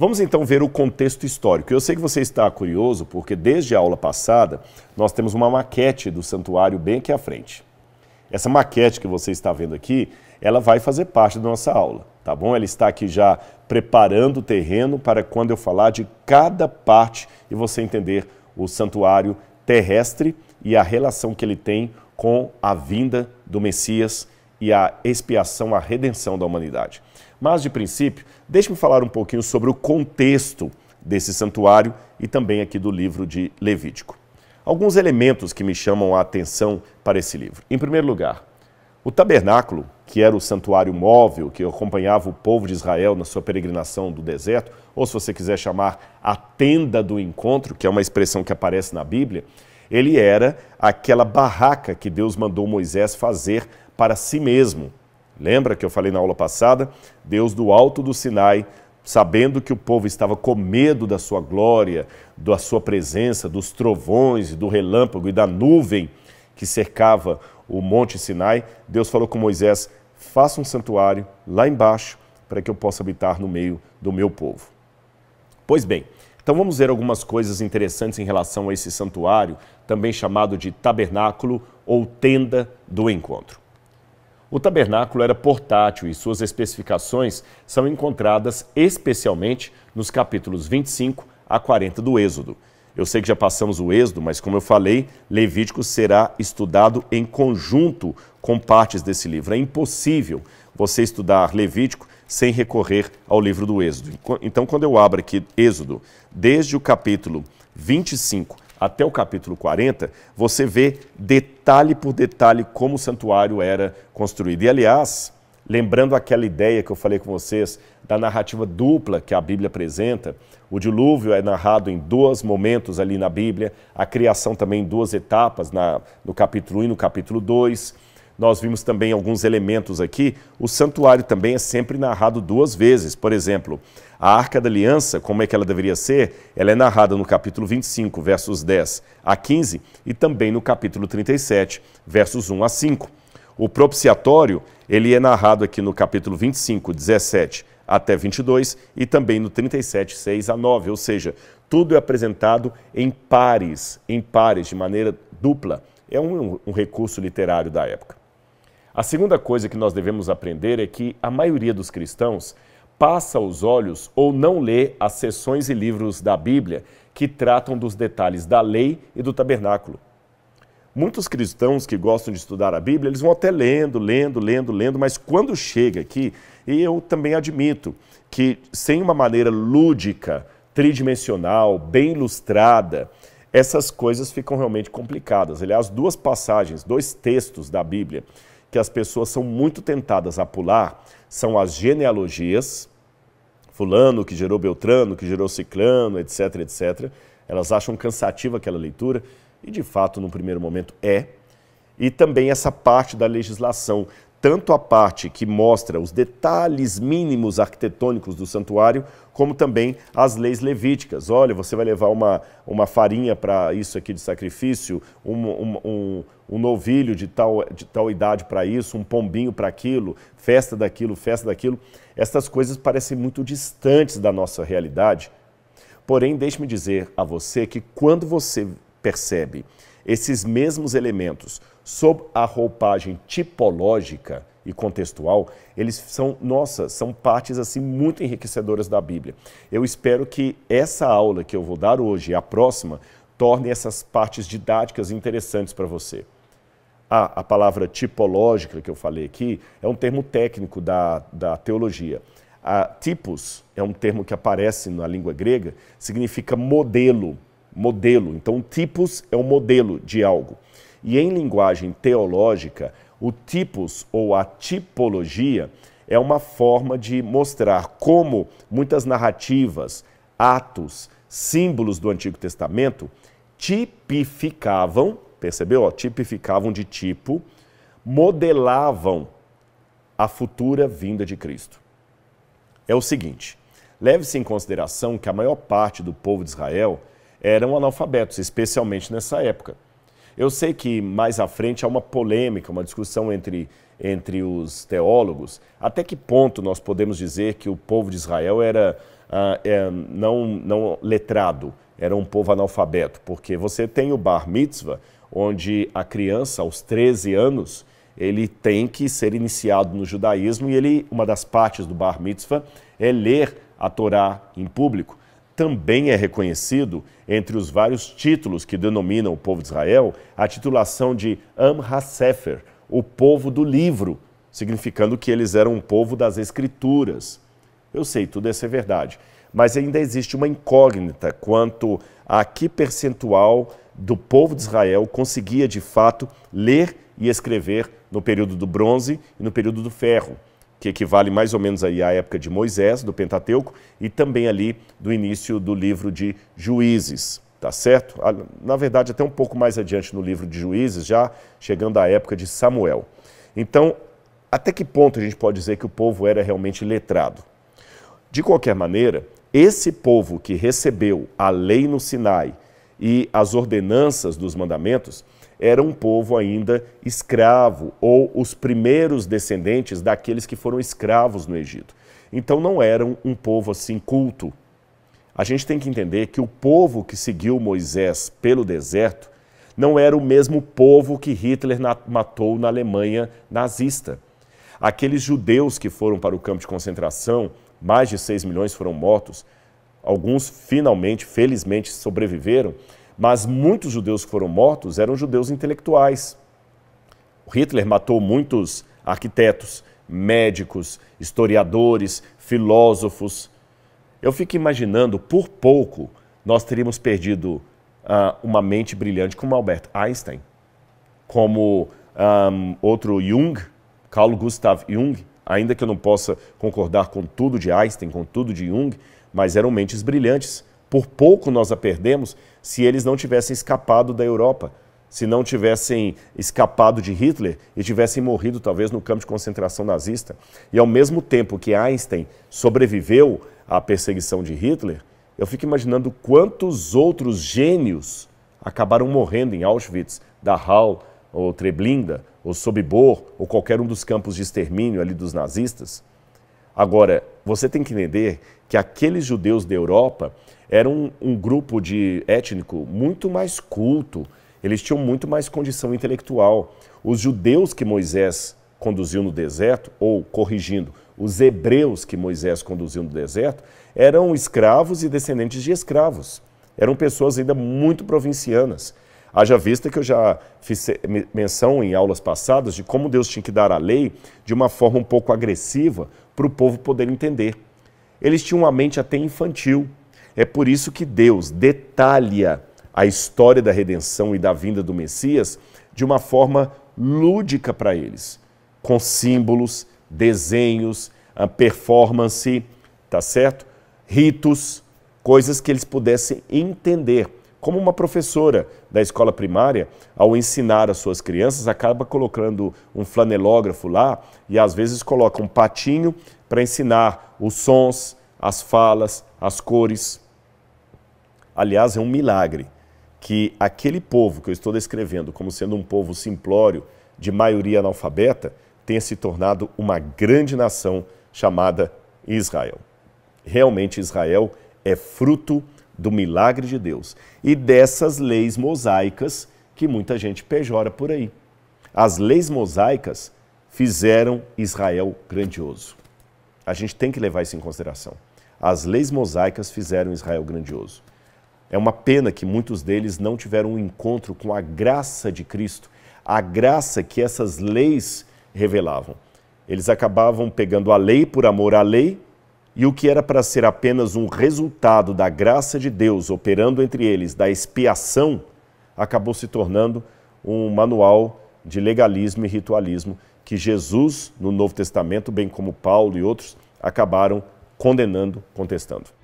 Vamos então ver o contexto histórico. Eu sei que você está curioso, porque desde a aula passada nós temos uma maquete do santuário bem aqui à frente. Essa maquete que você está vendo aqui, ela vai fazer parte da nossa aula, tá bom? Ela está aqui já preparando o terreno para quando eu falar de cada parte e você entender o santuário terrestre e a relação que ele tem com a vinda do Messias e a expiação, a redenção da humanidade. Mas, de princípio, deixe-me falar um pouquinho sobre o contexto desse santuário e também aqui do livro de Levítico. Alguns elementos que me chamam a atenção para esse livro. Em primeiro lugar, o tabernáculo, que era o santuário móvel que acompanhava o povo de Israel na sua peregrinação do deserto, ou se você quiser chamar a tenda do encontro, que é uma expressão que aparece na Bíblia, ele era aquela barraca que Deus mandou Moisés fazer para si mesmo, Lembra que eu falei na aula passada? Deus do alto do Sinai, sabendo que o povo estava com medo da sua glória, da sua presença, dos trovões, do relâmpago e da nuvem que cercava o monte Sinai, Deus falou com Moisés: "Faça um santuário lá embaixo para que eu possa habitar no meio do meu povo". Pois bem, então vamos ver algumas coisas interessantes em relação a esse santuário, também chamado de tabernáculo ou tenda do encontro. O tabernáculo era portátil e suas especificações são encontradas especialmente nos capítulos 25 a 40 do Êxodo. Eu sei que já passamos o Êxodo, mas como eu falei, Levítico será estudado em conjunto com partes desse livro. É impossível você estudar Levítico sem recorrer ao livro do Êxodo. Então, quando eu abro aqui Êxodo, desde o capítulo 25 até o capítulo 40, você vê detalhe por detalhe como o santuário era construído. E, aliás, lembrando aquela ideia que eu falei com vocês da narrativa dupla que a Bíblia apresenta, o dilúvio é narrado em dois momentos ali na Bíblia, a criação também em duas etapas, na, no capítulo 1 e no capítulo 2. Nós vimos também alguns elementos aqui. O santuário também é sempre narrado duas vezes. Por exemplo, a Arca da Aliança, como é que ela deveria ser? Ela é narrada no capítulo 25, versos 10 a 15, e também no capítulo 37, versos 1 a 5. O propiciatório, ele é narrado aqui no capítulo 25, 17 até 22 e também no 37, 6 a 9, ou seja, tudo é apresentado em pares, em pares, de maneira dupla. É um, um recurso literário da época. A segunda coisa que nós devemos aprender é que a maioria dos cristãos passa os olhos ou não lê as seções e livros da Bíblia que tratam dos detalhes da lei e do tabernáculo. Muitos cristãos que gostam de estudar a Bíblia, eles vão até lendo, lendo, lendo, lendo, mas quando chega aqui, e eu também admito que sem uma maneira lúdica, tridimensional, bem ilustrada, essas coisas ficam realmente complicadas. Aliás, duas passagens, dois textos da Bíblia que as pessoas são muito tentadas a pular são as genealogias, fulano que gerou Beltrano, que gerou Ciclano, etc, etc. Elas acham cansativa aquela leitura e de fato no primeiro momento é. E também essa parte da legislação tanto a parte que mostra os detalhes mínimos arquitetônicos do santuário, como também as leis levíticas. Olha, você vai levar uma, uma farinha para isso aqui de sacrifício, um, um, um, um novilho de tal, de tal idade para isso, um pombinho para aquilo, festa daquilo, festa daquilo. Estas coisas parecem muito distantes da nossa realidade. Porém, deixe-me dizer a você que quando você percebe esses mesmos elementos, sob a roupagem tipológica e contextual, eles são, nossa, são partes assim muito enriquecedoras da Bíblia. Eu espero que essa aula que eu vou dar hoje, e a próxima, torne essas partes didáticas interessantes para você. Ah, a palavra tipológica que eu falei aqui é um termo técnico da, da teologia. A ah, tipos é um termo que aparece na língua grega, significa modelo, modelo. Então, tipos é um modelo de algo. E em linguagem teológica, o tipos ou a tipologia é uma forma de mostrar como muitas narrativas, atos, símbolos do Antigo Testamento tipificavam, percebeu? tipificavam de tipo, modelavam a futura vinda de Cristo. É o seguinte: leve-se em consideração que a maior parte do povo de Israel eram analfabetos, especialmente nessa época. Eu sei que mais à frente há uma polêmica, uma discussão entre, entre os teólogos. Até que ponto nós podemos dizer que o povo de Israel era ah, é, não, não letrado, era um povo analfabeto? Porque você tem o bar mitzvah, onde a criança, aos 13 anos, ele tem que ser iniciado no judaísmo e ele, uma das partes do bar mitzvah é ler a Torá em público também é reconhecido, entre os vários títulos que denominam o povo de Israel, a titulação de Am HaSefer, o povo do livro, significando que eles eram um povo das escrituras. Eu sei, tudo isso é verdade, mas ainda existe uma incógnita quanto a que percentual do povo de Israel conseguia de fato ler e escrever no período do bronze e no período do ferro que equivale mais ou menos aí à época de Moisés, do Pentateuco, e também ali do início do livro de Juízes, tá certo? Ah, na verdade, até um pouco mais adiante no livro de Juízes, já chegando à época de Samuel. Então, até que ponto a gente pode dizer que o povo era realmente letrado? De qualquer maneira, esse povo que recebeu a lei no Sinai e as ordenanças dos mandamentos, era um povo ainda escravo ou os primeiros descendentes daqueles que foram escravos no Egito. Então não eram um povo assim culto. A gente tem que entender que o povo que seguiu Moisés pelo deserto não era o mesmo povo que Hitler matou na Alemanha nazista. Aqueles judeus que foram para o campo de concentração, mais de 6 milhões foram mortos, alguns finalmente, felizmente, sobreviveram, mas muitos judeus que foram mortos eram judeus intelectuais. Hitler matou muitos arquitetos, médicos, historiadores, filósofos. Eu fico imaginando, por pouco, nós teríamos perdido uh, uma mente brilhante como Albert Einstein, como um, outro Jung, Carl Gustav Jung, ainda que eu não possa concordar com tudo de Einstein, com tudo de Jung, mas eram mentes brilhantes. Por pouco nós a perdemos se eles não tivessem escapado da Europa, se não tivessem escapado de Hitler e tivessem morrido talvez no campo de concentração nazista. E ao mesmo tempo que Einstein sobreviveu à perseguição de Hitler, eu fico imaginando quantos outros gênios acabaram morrendo em Auschwitz, Dachau, ou Treblinka, ou Sobibor, ou qualquer um dos campos de extermínio ali dos nazistas. Agora, você tem que entender que aqueles judeus da Europa eram um, um grupo de étnico muito mais culto, eles tinham muito mais condição intelectual. Os judeus que Moisés conduziu no deserto, ou corrigindo, os hebreus que Moisés conduziu no deserto, eram escravos e descendentes de escravos. Eram pessoas ainda muito provincianas. Haja vista que eu já fiz menção em aulas passadas de como Deus tinha que dar a lei de uma forma um pouco agressiva, para o povo poder entender. Eles tinham uma mente até infantil. É por isso que Deus detalha a história da redenção e da vinda do Messias de uma forma lúdica para eles, com símbolos, desenhos, performance, tá certo? Ritos, coisas que eles pudessem entender como uma professora da escola primária, ao ensinar as suas crianças, acaba colocando um flanelógrafo lá e às vezes coloca um patinho para ensinar os sons, as falas, as cores. Aliás, é um milagre que aquele povo que eu estou descrevendo como sendo um povo simplório, de maioria analfabeta, tenha se tornado uma grande nação chamada Israel. Realmente, Israel é fruto de do milagre de Deus e dessas leis mosaicas que muita gente pejora por aí. As leis mosaicas fizeram Israel grandioso. A gente tem que levar isso em consideração. As leis mosaicas fizeram Israel grandioso. É uma pena que muitos deles não tiveram um encontro com a graça de Cristo, a graça que essas leis revelavam. Eles acabavam pegando a lei por amor à lei e o que era para ser apenas um resultado da graça de Deus operando entre eles, da expiação, acabou se tornando um manual de legalismo e ritualismo que Jesus, no Novo Testamento, bem como Paulo e outros, acabaram condenando, contestando.